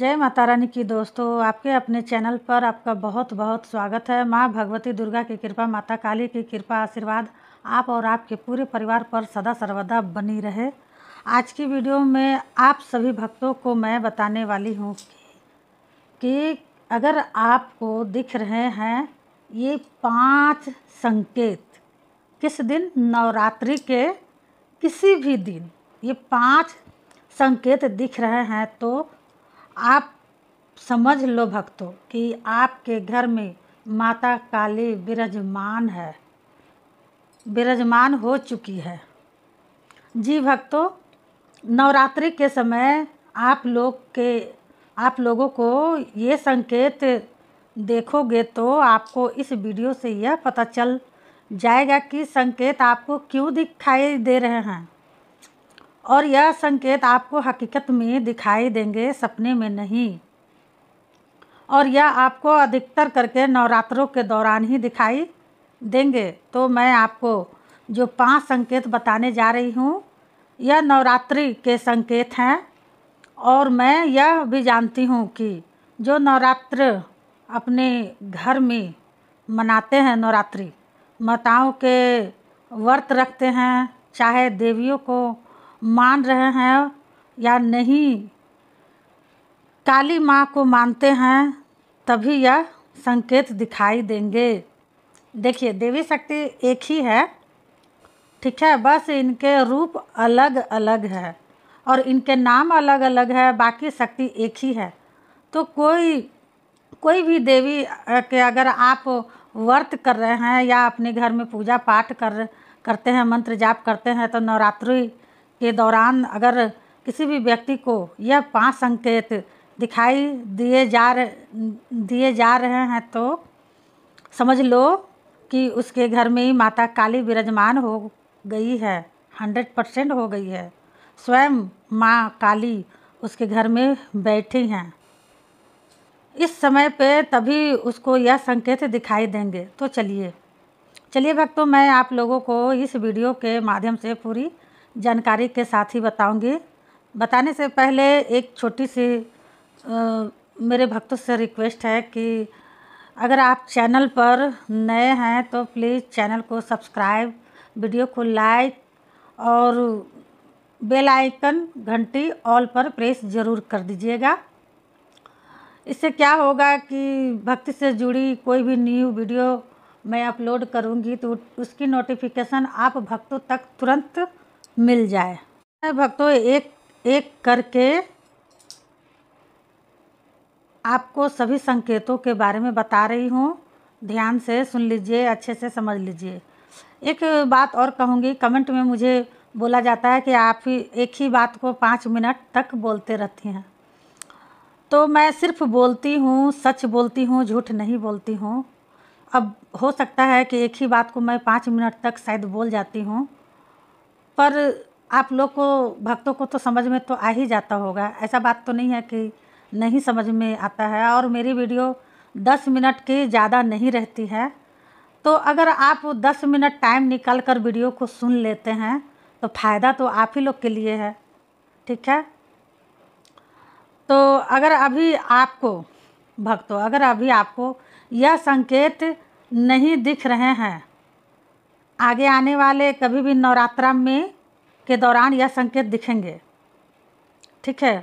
जय माता रानी की दोस्तों आपके अपने चैनल पर आपका बहुत बहुत स्वागत है माँ भगवती दुर्गा की कृपा माता काली की कृपा आशीर्वाद आप और आपके पूरे परिवार पर सदा सर्वदा बनी रहे आज की वीडियो में आप सभी भक्तों को मैं बताने वाली हूँ कि अगर आपको दिख रहे हैं ये पांच संकेत किस दिन नवरात्रि के किसी भी दिन ये पाँच संकेत दिख रहे हैं तो आप समझ लो भक्तों कि आपके घर में माता काली विराजमान है विराजमान हो चुकी है जी भक्तों नवरात्रि के समय आप लोग के आप लोगों को ये संकेत देखोगे तो आपको इस वीडियो से यह पता चल जाएगा कि संकेत आपको क्यों दिखाई दे रहे हैं और यह संकेत आपको हकीकत में दिखाई देंगे सपने में नहीं और यह आपको अधिकतर करके नवरात्रों के दौरान ही दिखाई देंगे तो मैं आपको जो पांच संकेत बताने जा रही हूँ यह नवरात्रि के संकेत हैं और मैं यह भी जानती हूँ कि जो नवरात्र अपने घर में मनाते हैं नवरात्रि माताओं के व्रत रखते हैं चाहे देवियों को मान रहे हैं या नहीं काली माँ को मानते हैं तभी यह संकेत दिखाई देंगे देखिए देवी शक्ति एक ही है ठीक है बस इनके रूप अलग अलग है और इनके नाम अलग अलग है बाकी शक्ति एक ही है तो कोई कोई भी देवी के अगर आप व्रत कर रहे हैं या अपने घर में पूजा पाठ कर करते हैं मंत्र जाप करते हैं तो नवरात्रि के दौरान अगर किसी भी व्यक्ति को यह पाँच संकेत दिखाई दिए जा दिए जा रहे हैं तो समझ लो कि उसके घर में ही माता काली विराजमान हो गई है हंड्रेड परसेंट हो गई है स्वयं माँ काली उसके घर में बैठी हैं इस समय पे तभी उसको यह संकेत दिखाई देंगे तो चलिए चलिए भक्तों मैं आप लोगों को इस वीडियो के माध्यम से पूरी जानकारी के साथ ही बताऊंगी बताने से पहले एक छोटी सी आ, मेरे भक्तों से रिक्वेस्ट है कि अगर आप चैनल पर नए हैं तो प्लीज़ चैनल को सब्सक्राइब वीडियो को लाइक और बेल आइकन घंटी ऑल पर प्रेस ज़रूर कर दीजिएगा इससे क्या होगा कि भक्ति से जुड़ी कोई भी न्यू वीडियो मैं अपलोड करूंगी तो उसकी नोटिफिकेशन आप भक्तों तक तुरंत मिल जाए भक्तों एक एक करके आपको सभी संकेतों के बारे में बता रही हूँ ध्यान से सुन लीजिए अच्छे से समझ लीजिए एक बात और कहूँगी कमेंट में मुझे बोला जाता है कि आप ही एक ही बात को पाँच मिनट तक बोलते रहती हैं तो मैं सिर्फ बोलती हूँ सच बोलती हूँ झूठ नहीं बोलती हूँ अब हो सकता है कि एक ही बात को मैं पाँच मिनट तक शायद बोल जाती हूँ पर आप लोग को भक्तों को तो समझ में तो आ ही जाता होगा ऐसा बात तो नहीं है कि नहीं समझ में आता है और मेरी वीडियो दस मिनट के ज़्यादा नहीं रहती है तो अगर आप दस मिनट टाइम निकाल कर वीडियो को सुन लेते हैं तो फ़ायदा तो आप ही लोग के लिए है ठीक है तो अगर अभी आपको भक्तों अगर अभी आपको यह संकेत नहीं दिख रहे हैं आगे आने वाले कभी भी नवरात्रा में के दौरान यह संकेत दिखेंगे ठीक है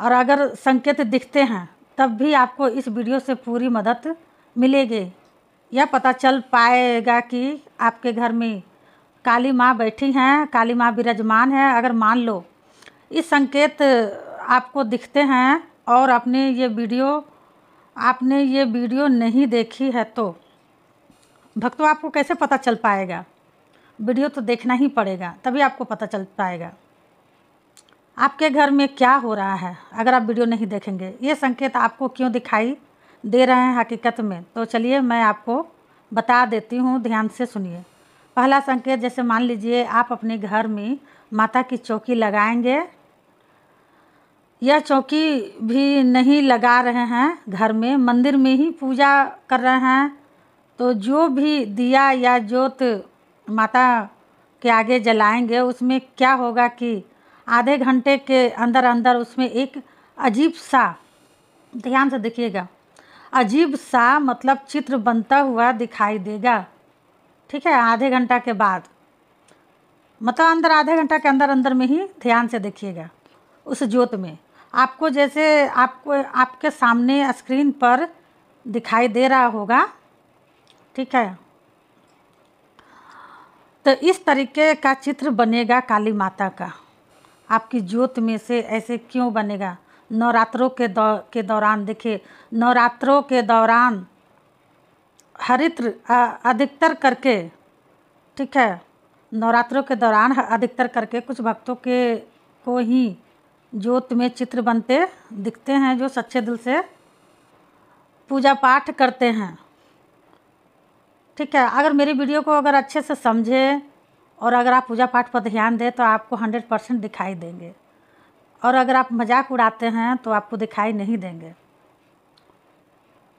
और अगर संकेत दिखते हैं तब भी आपको इस वीडियो से पूरी मदद मिलेगी यह पता चल पाएगा कि आपके घर में काली माँ बैठी हैं काली माँ विराजमान है अगर मान लो इस संकेत आपको दिखते हैं और आपने ये वीडियो आपने ये वीडियो नहीं देखी है तो भक्तों आपको कैसे पता चल पाएगा वीडियो तो देखना ही पड़ेगा तभी आपको पता चल पाएगा आपके घर में क्या हो रहा है अगर आप वीडियो नहीं देखेंगे ये संकेत आपको क्यों दिखाई दे रहे हैं हकीकत में तो चलिए मैं आपको बता देती हूँ ध्यान से सुनिए पहला संकेत जैसे मान लीजिए आप अपने घर में माता की चौकी लगाएंगे यह चौकी भी नहीं लगा रहे हैं घर में मंदिर में ही पूजा कर रहे हैं तो जो भी दिया या जोत माता के आगे जलाएंगे उसमें क्या होगा कि आधे घंटे के अंदर अंदर उसमें एक अजीब सा ध्यान से देखिएगा अजीब सा मतलब चित्र बनता हुआ दिखाई देगा ठीक है आधे घंटा के बाद मतलब अंदर आधे घंटा के अंदर अंदर में ही ध्यान से देखिएगा उस जोत में आपको जैसे आपको आपके सामने स्क्रीन पर दिखाई दे रहा होगा ठीक है तो इस तरीके का चित्र बनेगा काली माता का आपकी ज्योत में से ऐसे क्यों बनेगा नवरात्रों के दौ के दौरान देखिए नवरात्रों के दौरान हरित्र अधिकतर करके ठीक है नवरात्रों के दौरान अधिकतर करके कुछ भक्तों के को ही ज्योत में चित्र बनते दिखते हैं जो सच्चे दिल से पूजा पाठ करते हैं ठीक है अगर मेरी वीडियो को अगर अच्छे से समझे और अगर आप पूजा पाठ पर ध्यान दें तो आपको हंड्रेड परसेंट दिखाई देंगे और अगर आप मजाक उड़ाते हैं तो आपको दिखाई नहीं देंगे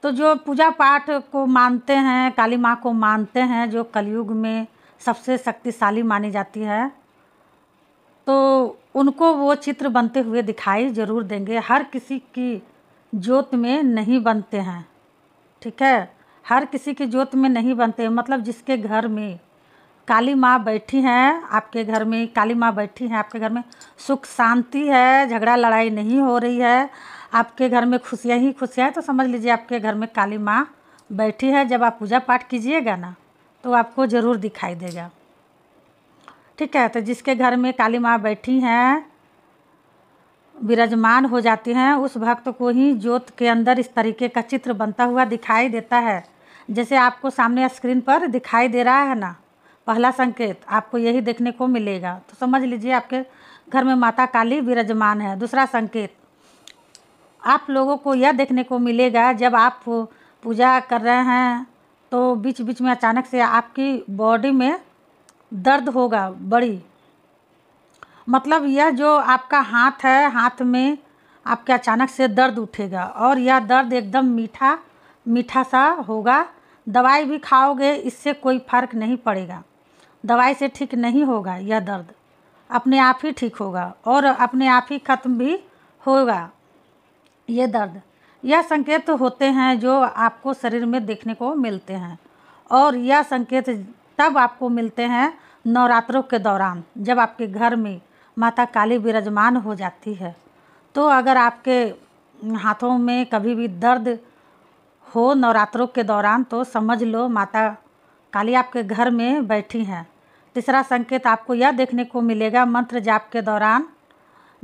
तो जो पूजा पाठ को मानते हैं काली माँ को मानते हैं जो कलयुग में सबसे शक्तिशाली मानी जाती है तो उनको वो चित्र बनते हुए दिखाई ज़रूर देंगे हर किसी की जोत में नहीं बनते हैं ठीक है हर किसी की जोत में नहीं बनते मतलब जिसके घर में काली माँ बैठी हैं आपके घर में काली माँ बैठी हैं आपके घर में सुख शांति है झगड़ा लड़ाई नहीं हो रही है आपके घर में खुशियाँ ही खुशियाँ तो समझ लीजिए आपके घर में काली माँ बैठी है जब आप पूजा पाठ कीजिएगा ना तो आपको ज़रूर दिखाई देगा ठीक है तो जिसके घर में काली माँ बैठी हैं विराजमान हो जाती हैं उस भक्त को ही ज्योत के अंदर इस तरीके का चित्र बनता हुआ दिखाई देता है जैसे आपको सामने स्क्रीन पर दिखाई दे रहा है ना पहला संकेत आपको यही देखने को मिलेगा तो समझ लीजिए आपके घर में माता काली विराजमान है दूसरा संकेत आप लोगों को यह देखने को मिलेगा जब आप पूजा कर रहे हैं तो बीच बीच में अचानक से आपकी बॉडी में दर्द होगा बड़ी मतलब यह जो आपका हाथ है हाथ में आपके अचानक से दर्द उठेगा और यह दर्द एकदम मीठा मीठा सा होगा दवाई भी खाओगे इससे कोई फर्क नहीं पड़ेगा दवाई से ठीक नहीं होगा यह दर्द अपने आप ही ठीक होगा और अपने आप ही ख़त्म भी होगा ये दर्द यह संकेत होते हैं जो आपको शरीर में देखने को मिलते हैं और यह संकेत तब आपको मिलते हैं नवरात्रों के दौरान जब आपके घर में माता काली विराजमान हो जाती है तो अगर आपके हाथों में कभी भी दर्द हो नवरात्रों के दौरान तो समझ लो माता काली आपके घर में बैठी हैं तीसरा संकेत आपको यह देखने को मिलेगा मंत्र जाप के दौरान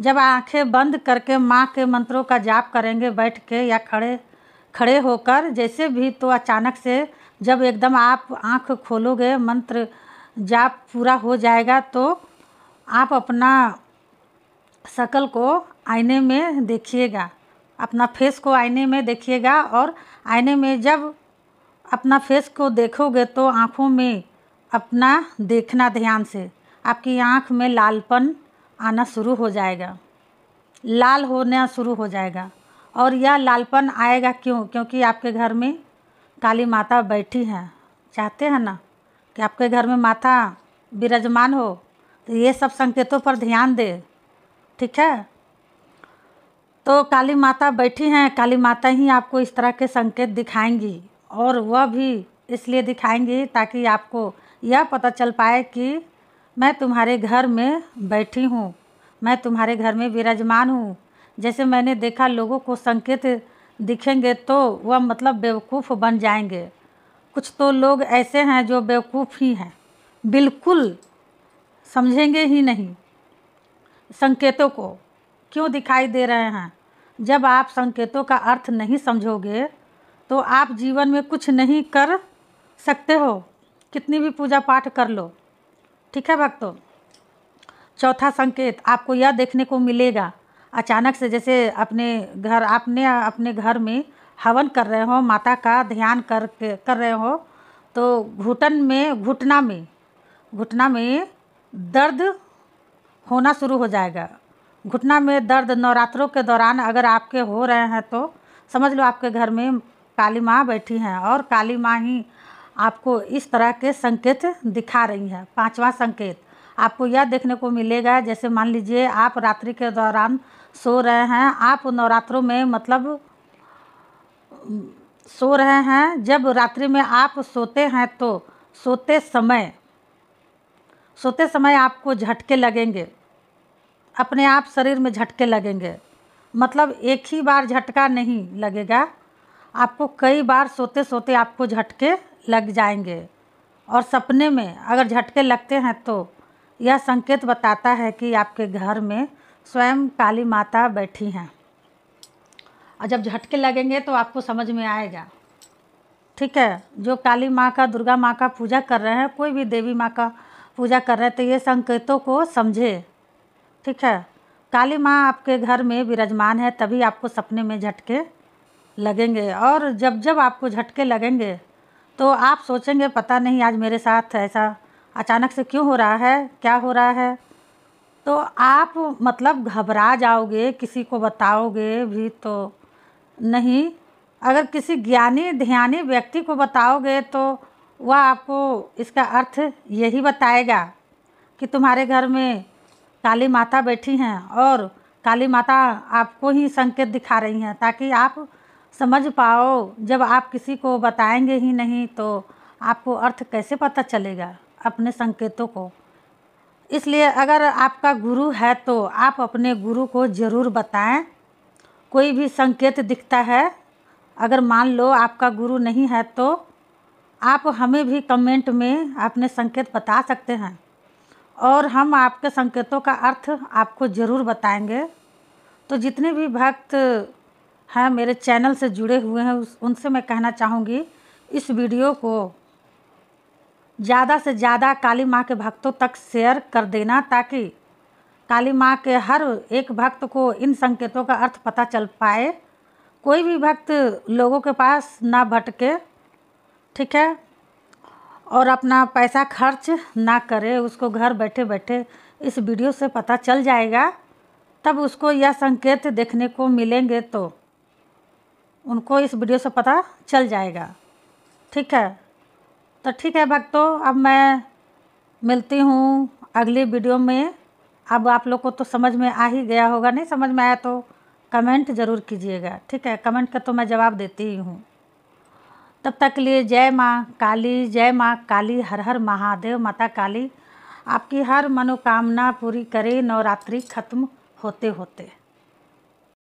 जब आंखें बंद करके माँ के मंत्रों का जाप करेंगे बैठ के या खड़े खड़े होकर जैसे भी तो अचानक से जब एकदम आप आंख खोलोगे मंत्र जाप पूरा हो जाएगा तो आप अपना शकल को आईने में देखिएगा अपना फेस को आईने में देखिएगा और आईने में जब अपना फेस को देखोगे तो आँखों में अपना देखना ध्यान से आपकी आँख में लालपन आना शुरू हो जाएगा लाल होना शुरू हो जाएगा और यह लालपन आएगा क्यों क्योंकि आपके घर में काली माता बैठी हैं चाहते हैं ना कि आपके घर में माता विराजमान हो तो ये सब संकेतों पर ध्यान दे ठीक है तो काली माता बैठी हैं काली माता ही आपको इस तरह के संकेत दिखाएंगी और वह भी इसलिए दिखाएंगी ताकि आपको यह पता चल पाए कि मैं तुम्हारे घर में बैठी हूँ मैं तुम्हारे घर में विराजमान हूँ जैसे मैंने देखा लोगों को संकेत दिखेंगे तो वह मतलब बेवकूफ़ बन जाएंगे कुछ तो लोग ऐसे हैं जो बेवकूफ़ ही हैं बिल्कुल समझेंगे ही नहीं संकेतों को क्यों दिखाई दे रहे हैं जब आप संकेतों का अर्थ नहीं समझोगे तो आप जीवन में कुछ नहीं कर सकते हो कितनी भी पूजा पाठ कर लो ठीक है भक्तों चौथा संकेत आपको यह देखने को मिलेगा अचानक से जैसे अपने घर आपने अपने घर में हवन कर रहे हो माता का ध्यान कर कर रहे हो तो घुटन में घुटना में घुटना में दर्द होना शुरू हो जाएगा घुटना में दर्द नवरात्रों के दौरान अगर आपके हो रहे हैं तो समझ लो आपके घर में काली माँ बैठी हैं और काली माँ ही आपको इस तरह के संकेत दिखा रही हैं पांचवा संकेत आपको यह देखने को मिलेगा जैसे मान लीजिए आप रात्रि के दौरान सो रहे हैं आप नवरात्रों में मतलब सो रहे हैं जब रात्रि में आप सोते हैं तो सोते समय सोते समय आपको झटके लगेंगे अपने आप शरीर में झटके लगेंगे मतलब एक ही बार झटका नहीं लगेगा आपको कई बार सोते सोते आपको झटके लग जाएंगे और सपने में अगर झटके लगते हैं तो यह संकेत बताता है कि आपके घर में स्वयं काली माता बैठी हैं और जब झटके लगेंगे तो आपको समझ में आएगा ठीक है जो काली माँ का दुर्गा माँ का पूजा कर रहे हैं कोई भी देवी माँ का पूजा कर रहे हैं तो ये संकेतों को समझे ठीक है काली माँ आपके घर में विराजमान है तभी आपको सपने में झटके लगेंगे और जब जब आपको झटके लगेंगे तो आप सोचेंगे पता नहीं आज मेरे साथ ऐसा अचानक से क्यों हो रहा है क्या हो रहा है तो आप मतलब घबरा जाओगे किसी को बताओगे भी तो नहीं अगर किसी ज्ञानी ध्यानी व्यक्ति को बताओगे तो वह आपको इसका अर्थ यही बताएगा कि तुम्हारे घर में काली माता बैठी हैं और काली माता आपको ही संकेत दिखा रही हैं ताकि आप समझ पाओ जब आप किसी को बताएंगे ही नहीं तो आपको अर्थ कैसे पता चलेगा अपने संकेतों को इसलिए अगर आपका गुरु है तो आप अपने गुरु को ज़रूर बताएं कोई भी संकेत दिखता है अगर मान लो आपका गुरु नहीं है तो आप हमें भी कमेंट में अपने संकेत बता सकते हैं और हम आपके संकेतों का अर्थ आपको ज़रूर बताएंगे तो जितने भी भक्त हैं मेरे चैनल से जुड़े हुए हैं उस उनसे मैं कहना चाहूँगी इस वीडियो को ज़्यादा से ज़्यादा काली माँ के भक्तों तक शेयर कर देना ताकि काली माँ के हर एक भक्त को इन संकेतों का अर्थ पता चल पाए कोई भी भक्त लोगों के पास ना भटके ठीक है और अपना पैसा खर्च ना करे उसको घर बैठे बैठे इस वीडियो से पता चल जाएगा तब उसको यह संकेत देखने को मिलेंगे तो उनको इस वीडियो से पता चल जाएगा ठीक है तो ठीक है भक्तों अब मैं मिलती हूँ अगली वीडियो में अब आप लोग को तो समझ में आ ही गया होगा नहीं समझ में आया तो कमेंट ज़रूर कीजिएगा ठीक है कमेंट का तो मैं जवाब देती ही हूँ तब तक के लिए जय माँ काली जय माँ काली हर हर महादेव माता काली आपकी हर मनोकामना पूरी करे नवरात्रि खत्म होते होते